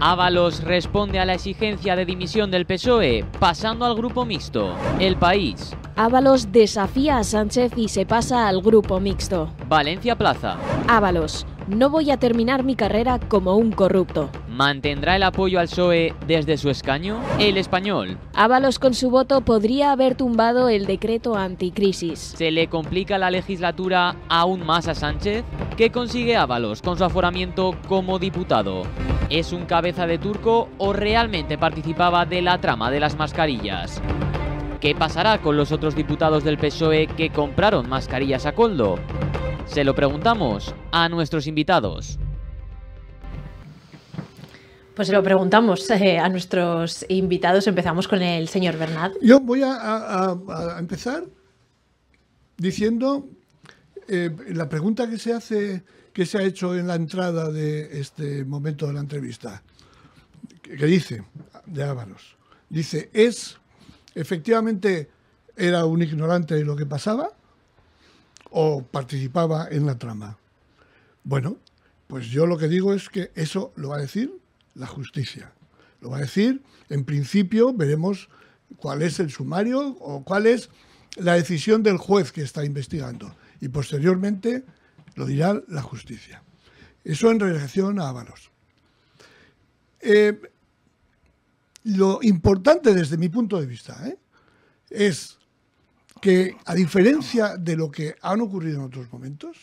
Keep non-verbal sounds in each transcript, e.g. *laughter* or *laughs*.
Ábalos responde a la exigencia de dimisión del PSOE, pasando al grupo mixto. El país. Ábalos desafía a Sánchez y se pasa al grupo mixto. Valencia Plaza. Ábalos, no voy a terminar mi carrera como un corrupto. ¿Mantendrá el apoyo al PSOE desde su escaño? El español. Ábalos con su voto podría haber tumbado el decreto anticrisis. ¿Se le complica la legislatura aún más a Sánchez? ¿Qué consigue Ábalos con su aforamiento como diputado? es un cabeza de turco o realmente participaba de la trama de las mascarillas. ¿Qué pasará con los otros diputados del PSOE que compraron mascarillas a Coldo? Se lo preguntamos a nuestros invitados. Pues se lo preguntamos eh, a nuestros invitados. Empezamos con el señor Bernat. Yo voy a, empezar diciendo eh, la pregunta que se hace ¿Qué se ha hecho en la entrada de este momento de la entrevista, ¿Qué dice, de Ábalos, dice, es, efectivamente, era un ignorante de lo que pasaba o participaba en la trama. Bueno, pues yo lo que digo es que eso lo va a decir la justicia. Lo va a decir, en principio veremos cuál es el sumario o cuál es la decisión del juez que está investigando. Y posteriormente lo dirá la justicia. Eso en relación a Ábalos. Eh, lo importante desde mi punto de vista ¿eh? es que, a diferencia de lo que han ocurrido en otros momentos,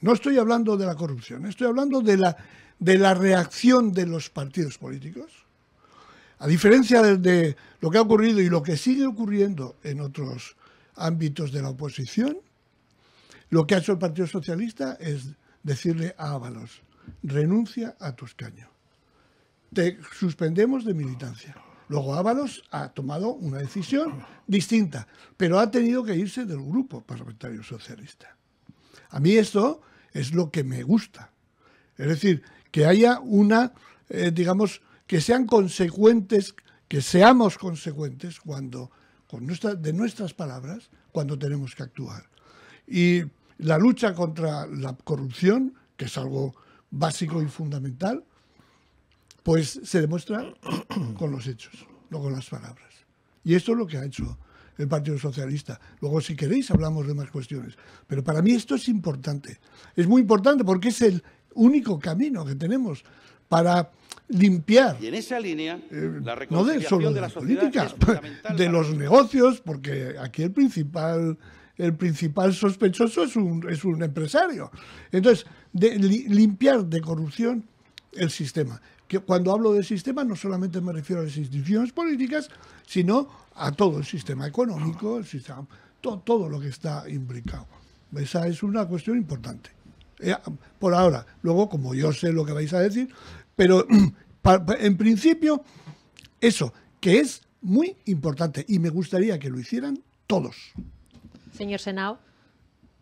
no estoy hablando de la corrupción, estoy hablando de la, de la reacción de los partidos políticos. A diferencia de lo que ha ocurrido y lo que sigue ocurriendo en otros ámbitos de la oposición, lo que ha hecho el Partido Socialista es decirle a Ábalos, renuncia a tu escaño. Te suspendemos de militancia. Luego Ábalos ha tomado una decisión distinta, pero ha tenido que irse del grupo parlamentario socialista. A mí esto es lo que me gusta. Es decir, que haya una, eh, digamos, que sean consecuentes, que seamos consecuentes cuando, con nuestra, de nuestras palabras, cuando tenemos que actuar. Y la lucha contra la corrupción, que es algo básico y fundamental, pues se demuestra *coughs* con los hechos, no con las palabras. Y esto es lo que ha hecho el Partido Socialista. Luego, si queréis, hablamos de más cuestiones. Pero para mí esto es importante. Es muy importante porque es el único camino que tenemos para limpiar. Y en esa línea, eh, la reconciliación de, de, de la de *laughs* los negocios, porque aquí el principal el principal sospechoso es un, es un empresario. Entonces, de, limpiar de corrupción el sistema. Que cuando hablo de sistema no solamente me refiero a las instituciones políticas, sino a todo el sistema económico, el sistema, todo lo que está implicado. Esa es una cuestión importante. Eh, por ahora, luego, como yo sé lo que vais a decir, pero *clears throat* en principio, eso, que es muy importante y me gustaría que lo hicieran todos señor Senado.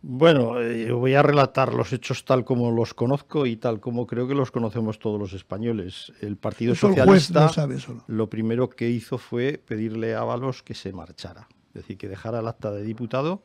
Bueno, eh, voy a relatar los hechos tal como los conozco y tal como creo que los conocemos todos los españoles. El Partido Socialista lo primero que hizo fue pedirle a Ábalos que se marchara, es decir, que dejara el acta de diputado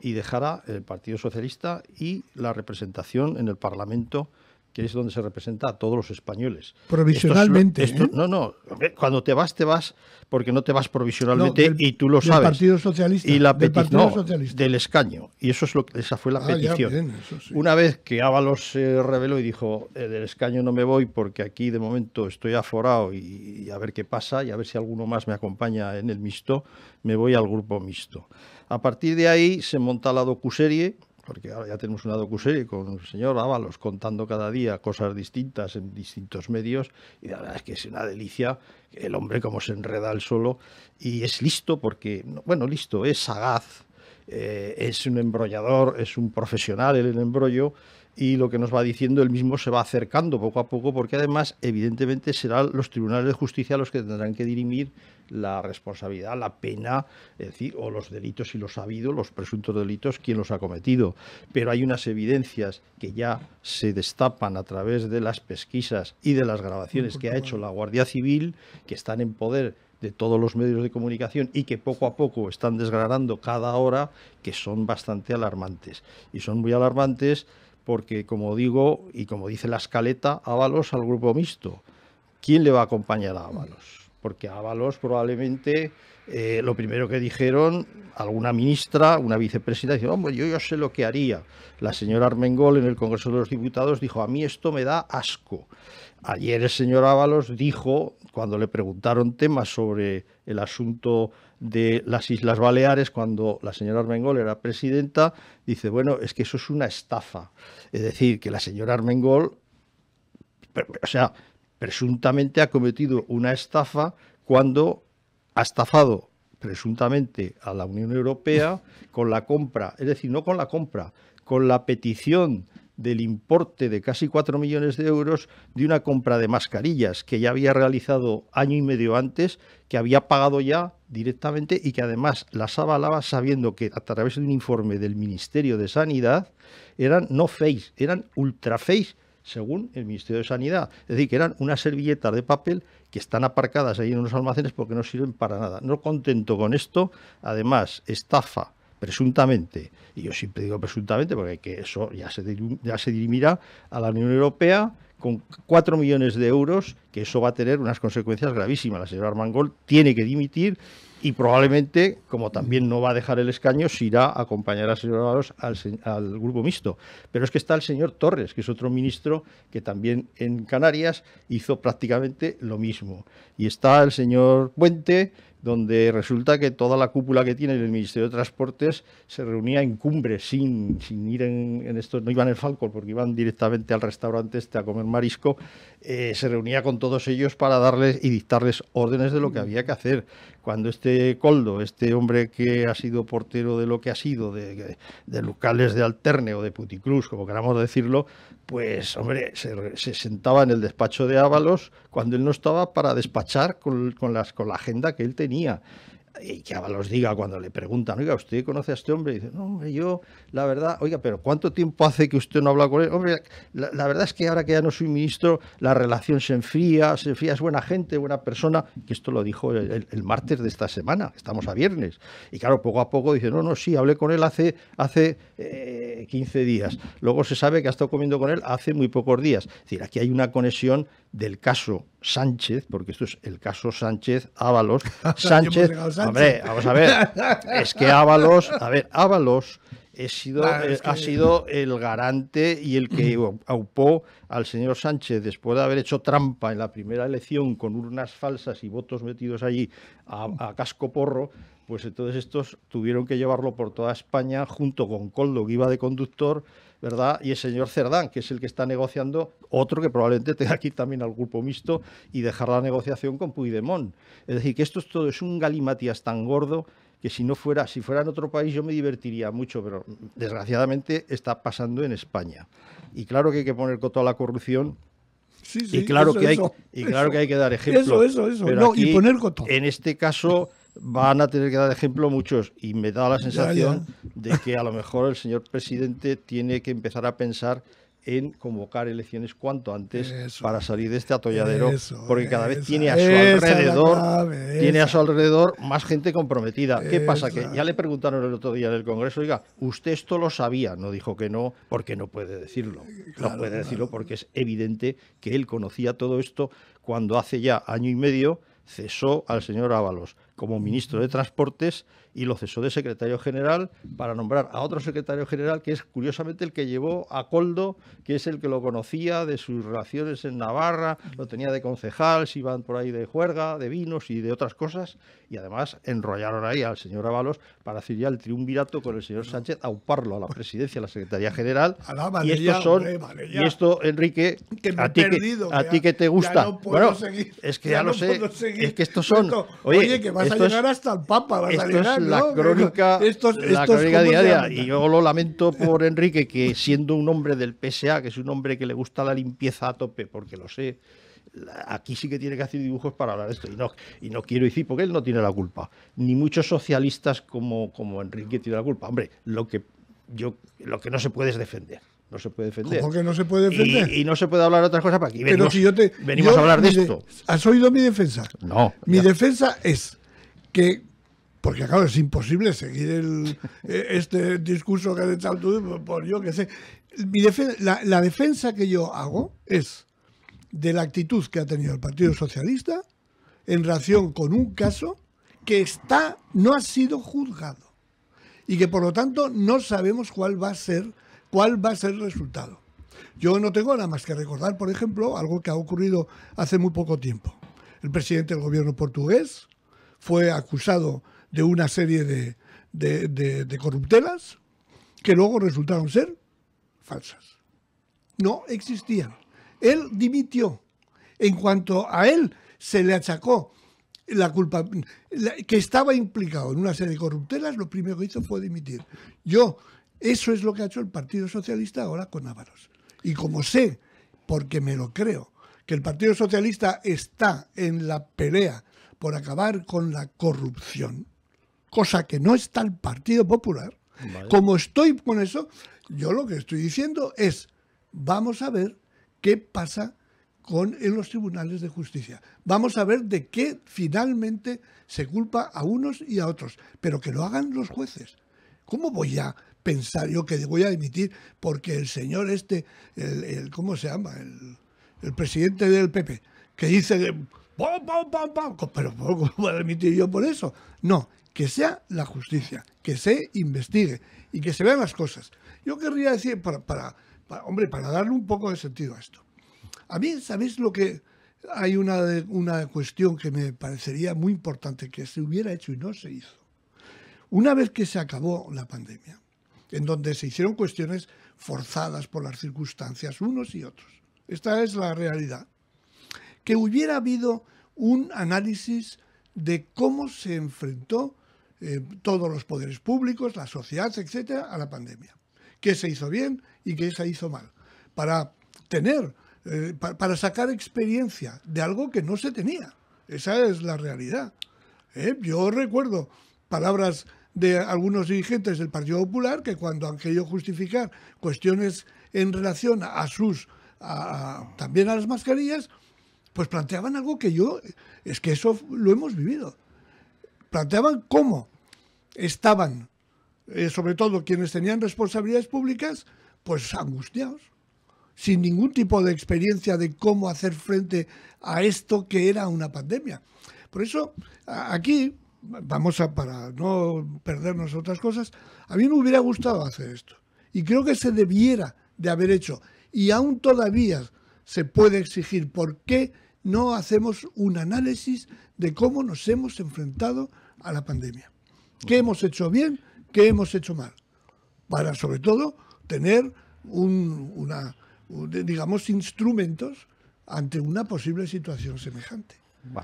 y dejara el Partido Socialista y la representación en el Parlamento que es donde se representa a todos los españoles. Provisionalmente. ¿eh? No, no. Cuando te vas, te vas porque no te vas provisionalmente y tú lo sabes. Partido Socialista. Y la del, no, Socialista. del escaño. Y eso es lo que esa fue la ah, petición. Una vez que Ábalos se eh, reveló y dijo eh, del escaño no me voy porque aquí de momento estoy aforado y, y a ver qué pasa y a ver si alguno más me acompaña en el mixto, me voy al grupo mixto. A partir de ahí se monta la docuserie porque ahora ya tenemos una docuserie con el señor Ábalos contando cada día cosas distintas en distintos medios, y la verdad es que es una delicia el hombre como se enreda al solo, y es listo porque, bueno, listo, es sagaz, eh, es un embrollador, es un profesional en el embrollo, y lo que nos va diciendo él mismo se va acercando poco a poco, porque además, evidentemente, serán los tribunales de justicia los que tendrán que dirimir la responsabilidad, la pena, es decir, o los delitos si los ha habido, los presuntos delitos, quien los ha cometido. Pero hay unas evidencias que ya se destapan a través de las pesquisas y de las grabaciones que ha hecho la Guardia Civil, que están en poder de todos los medios de comunicación y que poco a poco están desgranando cada hora, que son bastante alarmantes. Y son muy alarmantes porque como digo y como dice la escaleta, Ábalos al grupo mixto. ¿Quién le va a acompañar a Ábalos? Porque Ábalos probablemente eh, lo primero que dijeron alguna ministra, una vicepresidenta, dice, hombre, yo, ya sé lo que haría. La señora Armengol en el Congreso de los Diputados dijo, a mí esto me da asco. Ayer el señor Ábalos dijo, cuando le preguntaron temas sobre el asunto de las Islas Baleares, cuando la señora Armengol era presidenta, dice, bueno, es que eso es una estafa. Es decir, que la señora Armengol, o sea, presuntamente ha cometido una estafa cuando ha estafado presuntamente a la Unión Europea con la compra, es decir, no con la compra, con la petición del importe de casi 4 millones de euros de una compra de mascarillas que ya había realizado año y medio antes, que había pagado ya directamente y que además las avalaba sabiendo que a través de un informe del Ministerio de Sanidad eran no face, eran ultra face según el Ministerio de Sanidad. Es decir, que eran unas servilletas de papel que están aparcadas ahí en unos almacenes porque no sirven para nada. No contento con esto, además, estafa presuntamente, y yo siempre digo presuntamente porque eso ya se, ya se dirimirá a la Unión Europea con 4 millones de euros, que eso va a tener unas consecuencias gravísimas. La señora Armangol tiene que dimitir y probablemente, como también no va a dejar el escaño, se irá a acompañar a señora al, al, grupo mixto. Pero es que está el señor Torres, que es otro ministro que también en Canarias hizo prácticamente lo mismo. Y está el señor Puente, donde resulta que toda la cúpula que tiene el Ministerio de Transportes se reunía en cumbre, sin, sin ir en, esto, no iban en Falcon porque iban directamente al restaurante este a comer marisco, eh, se reunía con todos ellos para darles y dictarles órdenes de lo que había que hacer. Cuando este Coldo, este hombre que ha sido portero de lo que ha sido, de, de locales de Alterne o de Puticruz, como queramos decirlo, pues hombre, se, sentaba en el despacho de Ábalos cuando él no estaba para despachar con, las, con la agenda que él tenía y que los diga cuando le preguntan, oiga, ¿usted conoce a este hombre? dice, no, yo, la verdad, oiga, pero ¿cuánto tiempo hace que usted no habla con él? Hombre, la, verdad es que ahora que ya no soy ministro, la relación se enfría, se enfría, es buena gente, buena persona, que esto lo dijo el, martes de esta semana, estamos a viernes. Y claro, poco a poco dice, no, no, sí, hablé con él hace, hace 15 eh, días. Luego se sabe que ha estado comiendo con él hace muy pocos días. Es decir, aquí hay una conexión del caso Sánchez, porque esto es el caso Sánchez, Ábalos, *laughs* Sánchez, hombre, vamos a ver, es que Ábalos, a ver, Ábalos sido, eh, ha sido el garante y el que aupó al señor Sánchez después de haber hecho trampa en la primera elección con urnas falsas y votos metidos allí a, casco porro, pues entonces estos tuvieron que llevarlo por toda España junto con Coldo, que iba de conductor, ¿verdad? Y el señor Cerdán, que es el que está negociando, otro que probablemente tenga aquí también al grupo mixto y dejar la negociación con Puigdemont. Es decir, que esto es todo, es un galimatías tan gordo que si no fuera, si fuera en otro país yo me divertiría mucho, pero desgraciadamente está pasando en España. Y claro que hay que poner coto a la corrupción. y claro, que, hay, y claro que hay que dar ejemplo. Eso, eso, pero y poner coto. En este caso van a tener que dar ejemplo muchos y me da la sensación de que a lo mejor el señor presidente tiene que empezar a pensar en convocar elecciones cuanto antes para salir de este atolladero, porque cada vez tiene a su alrededor tiene a su alrededor más gente comprometida. ¿Qué pasa? Que ya le preguntaron el otro día en el Congreso, oiga, usted esto lo sabía, no dijo que no, porque no puede decirlo. no puede decirlo porque es evidente que él conocía todo esto cuando hace ya año y medio cesó al señor Ábalos como ministro de Transportes y lo cesó de secretario general para nombrar a otro secretario general que es curiosamente el que llevó a Coldo, que es el que lo conocía de sus relaciones en Navarra, lo tenía de concejal, se iban por ahí de juerga, de vinos y de otras cosas, y además enrollaron ahí al señor Avalos para hacer ya el triunvirato con el señor Sánchez, auparlo a la presidencia, a la secretaría general. y, estos son, y esto, Enrique, a ti que, te gusta, bueno, es que ya, no lo sé, es que estos son, oye, que vas a hasta el Papa, vas a llegar, la crónica, diaria. Y yo lo lamento por Enrique, que siendo un hombre del PSA, que es un hombre que le gusta la limpieza a tope, porque lo sé, aquí sí que tiene que hacer dibujos para hablar de esto. Y no, y no quiero decir, porque él no tiene la culpa. Ni muchos socialistas como, como Enrique tienen la culpa. Hombre, lo que, yo, lo que no se puede es defender no se puede defender. ¿Cómo que no se puede defender? Y, no se puede hablar de otras cosas para aquí. Venimos, Pero si yo te, venimos a hablar de esto. ¿Has oído mi defensa? No. Mi defensa es que porque claro, es imposible seguir el, *laughs* eh, este discurso que ha echado tú, por yo que sé. la, la, defensa que yo hago es de la actitud que ha tenido el Partido Socialista en relación con un caso que está, no ha sido juzgado y que por lo tanto no sabemos cuál va a ser, cuál va a ser el resultado. Yo no tengo nada más que recordar, por ejemplo, algo que ha ocurrido hace muy poco tiempo. El presidente del gobierno portugués, fue acusado de una serie de, de, corruptelas que luego resultaron ser falsas. No existían. Él dimitió. En cuanto a él se le achacó la culpa, que estaba implicado en una serie de corruptelas, lo primero que hizo fue dimitir. Yo, eso es lo que ha hecho el Partido Socialista ahora con Ávaros. Y como sé, porque me lo creo, que el Partido Socialista está en la pelea por acabar con la corrupción, cosa que no está el Partido Popular. Como estoy con eso, yo lo que estoy diciendo es, vamos a ver qué pasa con, en los tribunales de justicia. Vamos a ver de qué finalmente se culpa a unos y a otros, pero que lo hagan los jueces. ¿Cómo voy a pensar yo que voy a dimitir porque el señor este, el, ¿cómo se llama? El, el, presidente del PP, que dice ¡Pum, pum, pum! pum Pero poco. voy a yo por eso? No, que sea la justicia, que se investigue y que se vean las cosas. Yo querría decir, para, hombre, para darle un poco de sentido a esto. A mí, ¿sabéis lo que...? Hay una, una cuestión que me parecería muy importante que se hubiera hecho y no se hizo. Una vez que se acabó la pandemia, en donde se hicieron cuestiones forzadas por las circunstancias unos y otros. Esta es la realidad que hubiera habido un análisis de cómo se enfrentó eh, todos los poderes públicos, la sociedad, etcétera, a la pandemia. ¿Qué se hizo bien y qué se hizo mal? Para tener, eh, para sacar experiencia de algo que no se tenía. Esa es la realidad. ¿eh? Yo recuerdo palabras de algunos dirigentes del Partido Popular que cuando han querido justificar cuestiones en relación a sus, también a las mascarillas, pues planteaban algo que yo, es que eso lo hemos vivido. Planteaban cómo estaban, eh, sobre todo quienes tenían responsabilidades públicas, pues angustiados, sin ningún tipo de experiencia de cómo hacer frente a esto que era una pandemia. Por eso, aquí, vamos a, para no perdernos otras cosas, a mí me hubiera gustado hacer esto. Y creo que se debiera de haber hecho. Y aún todavía se puede exigir por qué no hacemos un análisis de cómo nos hemos enfrentado a la pandemia. ¿Qué hemos hecho bien? ¿Qué hemos hecho mal? Para, sobre todo, tener un, una, digamos, instrumentos ante una posible situación semejante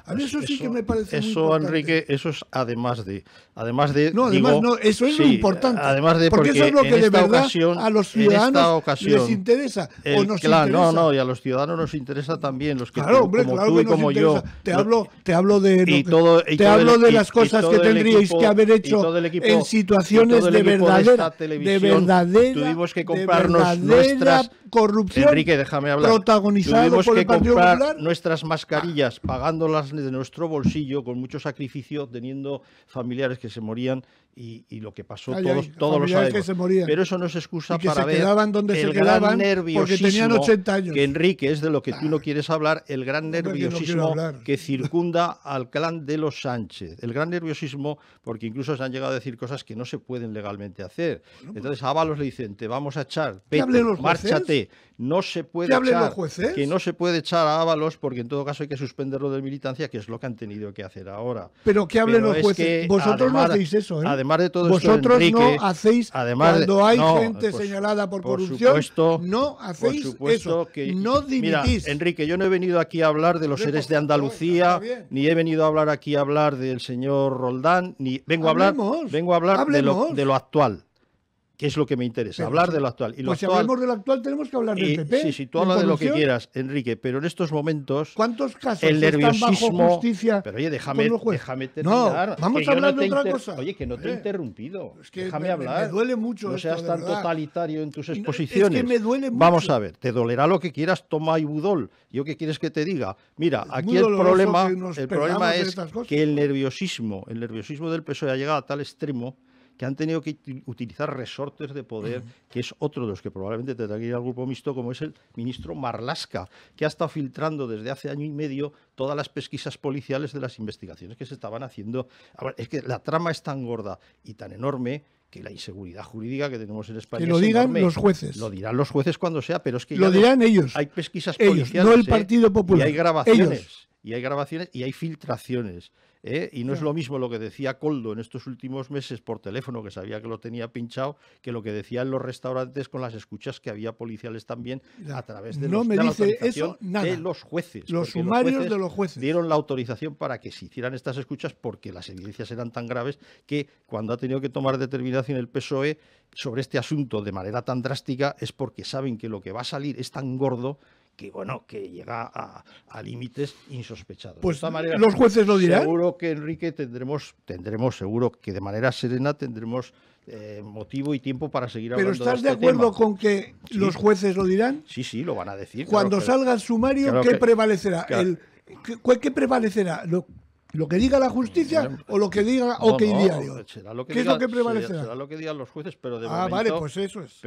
a mí pues eso, sí que me parece Eso, Enrique, eso es además de. Además de no, además no, eso es lo importante. Además de porque, eso es lo que de verdad ocasión, a los ciudadanos les interesa. o nos interesa. No, no, y a los ciudadanos nos interesa también. Los que, claro, hombre, como claro tú y como yo. Te hablo, te hablo de, te hablo de las cosas que tendríais que haber hecho en situaciones de verdadera, de verdadera. Tuvimos que comprarnos nuestras corrupción Enrique, déjame hablar. Tuvimos que comprar nuestras mascarillas pagándolas de nuestro bolsillo con mucho sacrificio, teniendo familiares que se morían y, lo que pasó todos, los años. Pero eso no es excusa que para se ver donde el se quedaban gran nerviosismo porque tenían 80 años. que Enrique es de lo que tú no ah. quieres hablar, el gran nerviosismo que *laughs* circunda al clan de los Sánchez, el gran nerviosismo porque incluso se han llegado a decir cosas que no se pueden legalmente hacer. Pues Entonces a Ábalos le dicen, te vamos a echar, vete, márchate no se puede echar, que no se puede echar a Ábalos porque en todo caso hay que suspenderlo de militancia, que es lo que han tenido que hacer ahora. Pero que hablen los jueces. Vosotros no hacéis eso, ¿eh? Además de todo Vosotros esto, Enrique, no hacéis además cuando hay gente señalada por, corrupción, no hacéis por supuesto eso. Que, no dimitís. Mira, Enrique, yo no he venido aquí a hablar de los seres de Andalucía, ni he venido a hablar aquí a hablar del señor Roldán, ni vengo a hablar, vengo a hablar de lo, de lo actual. ¿Qué es lo que me interesa, hablar pues, de lo actual. pues si hablamos de lo actual tenemos que hablar del PP. Sí, sí, tú hablas de lo que quieras, Enrique, pero en estos momentos ¿Cuántos casos el nerviosismo, están bajo justicia? Pero oye, déjame, déjame terminar. vamos a hablar de otra cosa. Oye, que no te he eh, interrumpido. déjame hablar. Me duele mucho No seas tan totalitario en tus exposiciones. es que me duele mucho. Vamos a ver, te dolerá lo que quieras, toma y budol. ¿Yo qué quieres que te diga? Mira, aquí el problema, el problema es que el nerviosismo, el nerviosismo del PSOE ha llegado a tal extremo que han tenido que utilizar resortes de poder, que es otro de los que probablemente tendrá que ir al grupo mixto, como es el ministro Marlasca, que ha estado filtrando desde hace año y medio todas las pesquisas policiales de las investigaciones que se estaban haciendo. Ahora, es que la trama es tan gorda y tan enorme que la inseguridad jurídica que tenemos en España. Que lo digan los jueces. Lo dirán los jueces cuando sea, pero es que. Lo dirán ellos. Hay pesquisas policiales. No el Partido ¿eh? Popular. Y hay grabaciones. Y hay grabaciones y hay filtraciones. ¿eh? Y no es lo mismo lo que decía Coldo en estos últimos meses por teléfono, que sabía que lo tenía pinchado, que lo que decían los restaurantes con las escuchas que había policiales también a través de, los, me eso, los jueces. Los sumarios de los jueces. Dieron la autorización para que se hicieran estas escuchas porque las evidencias eran tan graves que cuando ha tenido que tomar determinación el PSOE sobre este asunto de manera tan drástica es porque saben que lo que va a salir es tan gordo que bueno, que llega a, límites insospechados. Pues los jueces lo dirán. Seguro que Enrique tendremos, tendremos seguro que de manera serena tendremos eh, motivo y tiempo para seguir hablando. Pero estás este de, acuerdo con que los jueces lo dirán. Sí, sí, lo van a decir. Cuando salga el sumario, ¿qué prevalecerá? El, ¿qué, ¿Qué prevalecerá? ¿Lo ¿Lo que diga la justicia o lo que diga o no, Diario? Será lo que ¿Qué diga, es lo que prevalecerá? lo que digan los jueces, pero de momento... Ah, vale, pues eso es.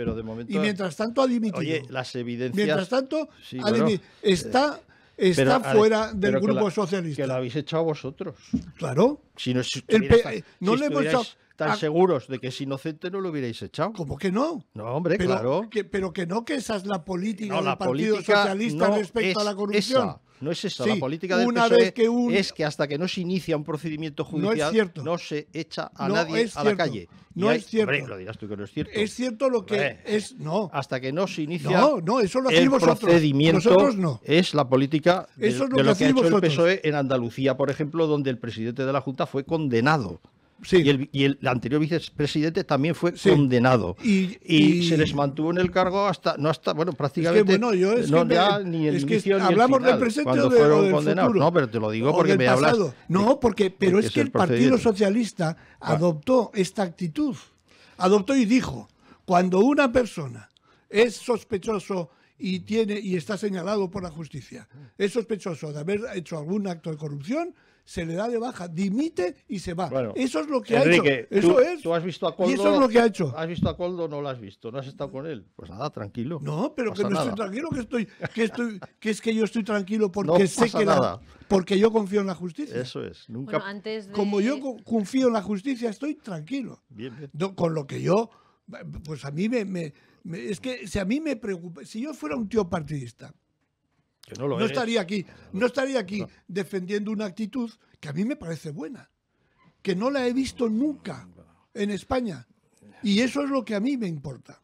Y mientras tanto ha dimitido. Oye, las evidencias... Mientras tanto, eh, está... Está fuera del grupo socialista. Que lo habéis echado vosotros. Claro. Si no, si tan, eh, seguros de que es inocente no lo hubierais echado. ¿Cómo que no? No, hombre, claro. pero que no, que esa es la política del Partido Socialista respecto a la corrupción. No es eso. la política del PSOE es que hasta que no se inicia un procedimiento judicial no, se echa a nadie a la calle. No es cierto. lo dirás tú que es cierto. Es cierto lo que es. No. Hasta que no se inicia. No, no, eso lo el procedimiento nosotros Es la política de, lo, que, PSOE e en Andalucía, por ejemplo, donde el presidente de la Junta fue condenado y, el, y, el, anterior vicepresidente también fue condenado. Y, se les mantuvo en el cargo hasta, no hasta, bueno, prácticamente. Es que, yo es no, que ya ni el inicio, hablamos el final, del presente o, fueron condenados. No, pero te lo digo porque me hablaste. hablas. No, porque, pero es, que el Partido Socialista adoptó esta actitud. Adoptó y dijo: cuando una persona es sospechoso y, tiene, y está señalado por la justicia. Es sospechoso de haber hecho algún acto de corrupción, se le da de baja, dimite y se va. eso es lo que ha hecho. Eso tú, es. Tú has visto a Coldo, y eso es lo que ha hecho. ¿Has visto a Coldo no lo has visto? ¿No has estado con él? Pues nada, tranquilo. No, pero que no estoy tranquilo, que estoy, que estoy, que es que yo estoy tranquilo porque sé que nada, porque yo confío en la justicia. Eso es. Nunca. antes Como yo confío en la justicia, estoy tranquilo. Bien, Con lo que yo, pues a mí me, me es que si a mí me preocupa, si yo fuera un tío partidista, que no, estaría aquí, no estaría aquí defendiendo una actitud que a mí me parece buena, que no la he visto nunca en España. Y eso es lo que a mí me importa,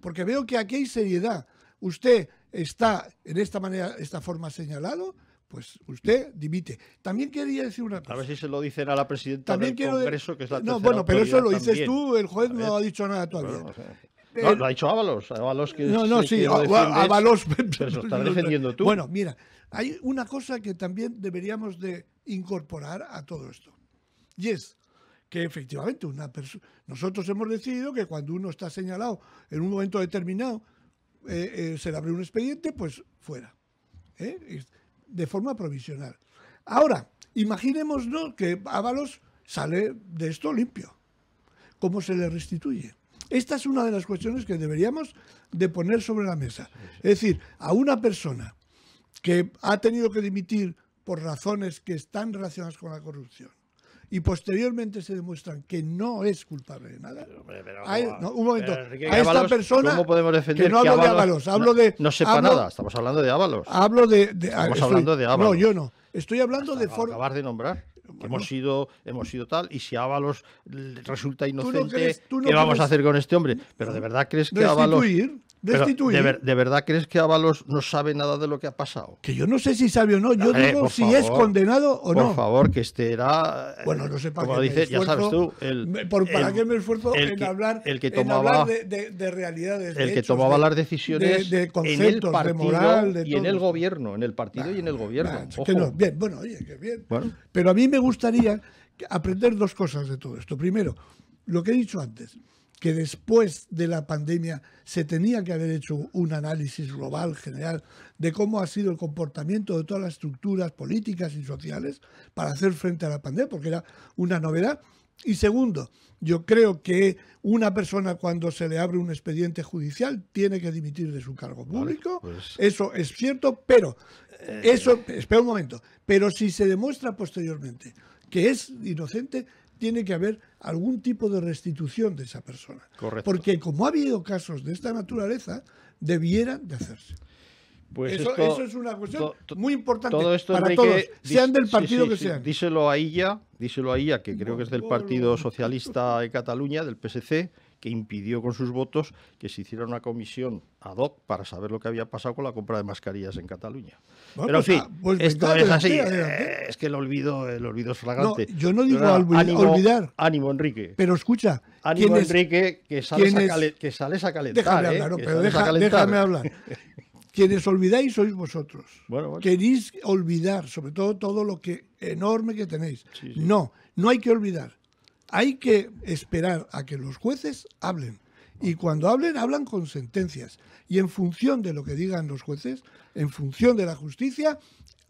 porque veo que aquí hay seriedad. Usted está en esta manera, esta forma señalado, pues usted dimite. También quería decir una cosa. A ver si se lo dicen a la presidenta del Congreso, que es la No, bueno, pero eso lo dices tú, el juez no ha dicho nada todavía. Eh, lo ha dicho Ábalos. Ábalos que no, no, sí, Ábalos. *laughs* Pero está defendiendo tú. Bueno, mira, hay una cosa que también deberíamos de incorporar a todo esto. Y es que efectivamente una nosotros hemos decidido que cuando uno está señalado en un momento determinado, eh, eh, se le abre un expediente, pues fuera. De forma provisional. Ahora, imaginémonos que Ábalos sale de esto limpio. ¿Cómo se le restituye? Esta es una de las cuestiones que deberíamos de poner sobre la mesa. Es decir, a una persona que ha tenido que dimitir por razones que están relacionadas con la corrupción y posteriormente se demuestran que no es culpable de nada. un momento. a esta persona. que no hablo de Ábalos, no, de. No sepa nada, estamos hablando de Ábalos. Hablo de. estamos ah, hablando de Ábalos. No, yo no. Estoy hablando de forma. acabar de nombrar hemos sido, hemos sido tal, y si Ábalos resulta inocente, ¿qué vamos a hacer con este hombre? Pero de verdad crees que Ábalos. De, verdad crees que Ábalos no sabe nada de lo que ha pasado? Que yo no sé si sabe o no. Yo digo si es condenado o no. Por favor, que este era. Bueno, no sé para qué esfuerzo, ya sabes tú. ¿Para qué me esfuerzo en hablar, el que tomaba, de, realidades? El que tomaba las decisiones de concepto moral, y en el gobierno. En el partido y en el gobierno. no. Bien, bueno, oye, qué bien. Pero a mí me gustaría aprender dos cosas de todo esto. Primero, lo que he dicho antes que después de la pandemia se tenía que haber hecho un análisis global, general, de cómo ha sido el comportamiento de todas las estructuras políticas y sociales para hacer frente a la pandemia, porque era una novedad. Y segundo, yo creo que una persona cuando se le abre un expediente judicial tiene que dimitir de su cargo público. Pues eso es cierto, pero eh. eso, espera un momento, pero si se demuestra posteriormente que es inocente, tiene que haber algún tipo de restitución de esa persona. Porque como ha habido casos de esta naturaleza, debieran de hacerse. Pues eso, es una cuestión muy importante para todos, sean del partido que sean. díselo a ella, díselo a ella, que creo que es del Partido Socialista de Cataluña, del PSC, que impidió con sus votos que se hiciera una comisión ad hoc para saber lo que había pasado con la compra de mascarillas en Cataluña. Pero sí, pues esto es pues así. Eh, es que el olvido, el olvido es flagrante. yo no digo olvidar. Ánimo, Enrique. Pero escucha. Ánimo, Enrique, que sales, a Déjame hablar, pero déjame hablar. Quienes olvidáis sois vosotros. Bueno, Queréis olvidar, sobre todo, todo lo que enorme que tenéis. No, no hay que olvidar hay que esperar a que los jueces hablen. Y cuando hablen, hablan con sentencias. Y en función de lo que digan los jueces, en función de la justicia,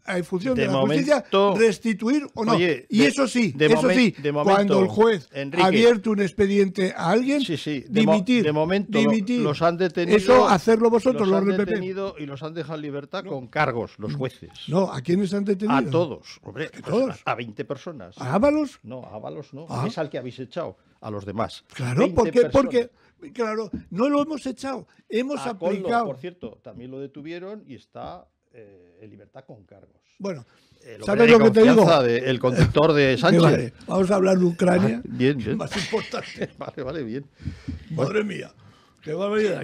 en función de, la justicia restituir o no. y eso sí, eso sí, cuando el juez ha abierto un expediente a alguien, sí, dimitir, de momento los han detenido. Eso hacerlo vosotros, los, han detenido y los han dejado en libertad con cargos, los jueces. No, ¿a quiénes han detenido? A todos, pues ¿A, todos? a 20 personas. ¿A Ábalos? No, a Ábalos no, ah. es al que habéis echado, a los demás. Claro, porque, porque claro, no lo hemos echado, hemos aplicado. por cierto, también lo detuvieron y está eh, en libertad con cargos. Bueno, eh, lo ¿sabes lo que te digo? el conductor de *laughs* Sánchez. vamos a hablar de Ucrania. Ah, bien, bien. Más importante. *laughs* vale, vale, bien. Madre mía. Qué barbaridad.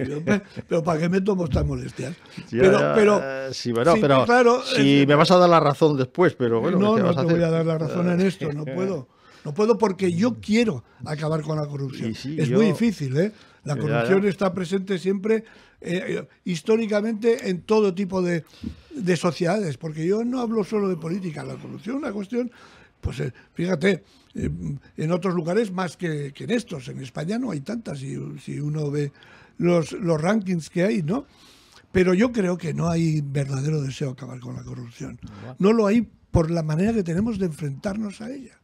pero ¿para qué me tomo estas molestias? Sí, pero, pero, claro, si me vas a dar la razón después, pero bueno. No, no te voy a dar la razón en esto, no puedo. *laughs* No puedo porque yo mm. quiero acabar con la corrupción. es muy difícil, ¿eh? La corrupción está presente siempre, eh, eh, históricamente, en todo tipo de, sociedades, porque yo no hablo solo de política, la corrupción es una cuestión, pues eh, fíjate, en otros lugares más que, en estos, en España no hay tantas, si, uno ve los, los rankings que hay, ¿no? Pero yo creo que no hay verdadero deseo de acabar con la corrupción. No lo hay por la manera que tenemos de enfrentarnos a ella.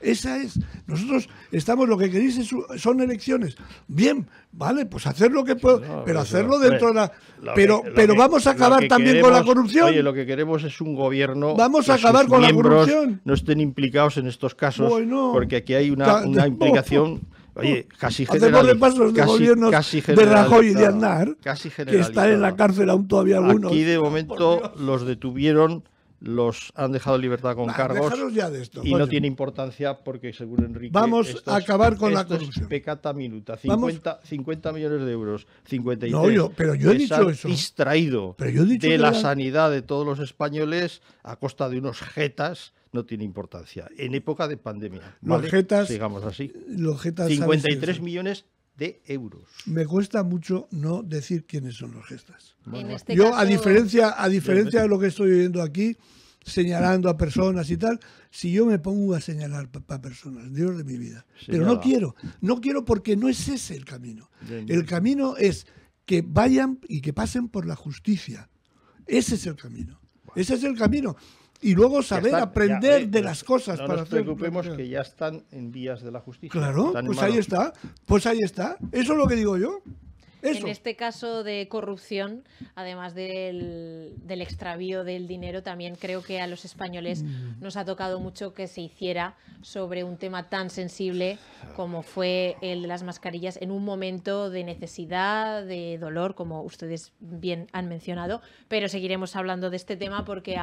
Esa es. Nosotros estamos, lo que queréis son elecciones. Bien, vale, pues hacer lo que puedo, pero hacerlo dentro de la. Pero, pero vamos a acabar también con la corrupción. Oye, lo que queremos es un gobierno. Vamos a acabar con la corrupción. No estén implicados en estos casos, porque aquí hay una, implicación. Oye, casi general, de casi, gobiernos de Rajoy y de que están en la cárcel aún todavía algunos. Aquí de momento los detuvieron los han dejado libertad con cargos y no tiene importancia porque según Enrique vamos a acabar con la corrupción pecata minuta 50, millones de euros 53 no, yo, pero yo he dicho eso distraído de la sanidad de todos los españoles a costa de unos jetas no tiene importancia en época de pandemia los jetas digamos así los jetas 53 millones de euros. Me cuesta mucho no decir quiénes son los gestas. Este yo, a diferencia, a diferencia de lo que estoy viendo aquí, señalando a personas y tal, si yo me pongo a señalar a personas, Dios de mi vida. Pero no quiero, no quiero porque no es ese el camino. El camino es que vayan y que pasen por la justicia. Ese es el camino. Ese es el camino y luego saber aprender de las cosas no para nos preocupemos que ya están en vías de la justicia. Claro, pues ahí está, pues ahí está. Eso es lo que digo yo. En este caso de corrupción, además del, del, extravío del dinero, también creo que a los españoles mm. nos ha tocado mucho que se hiciera sobre un tema tan sensible como fue el de las mascarillas en un momento de necesidad, de dolor, como ustedes bien han mencionado. Pero seguiremos hablando de este tema porque...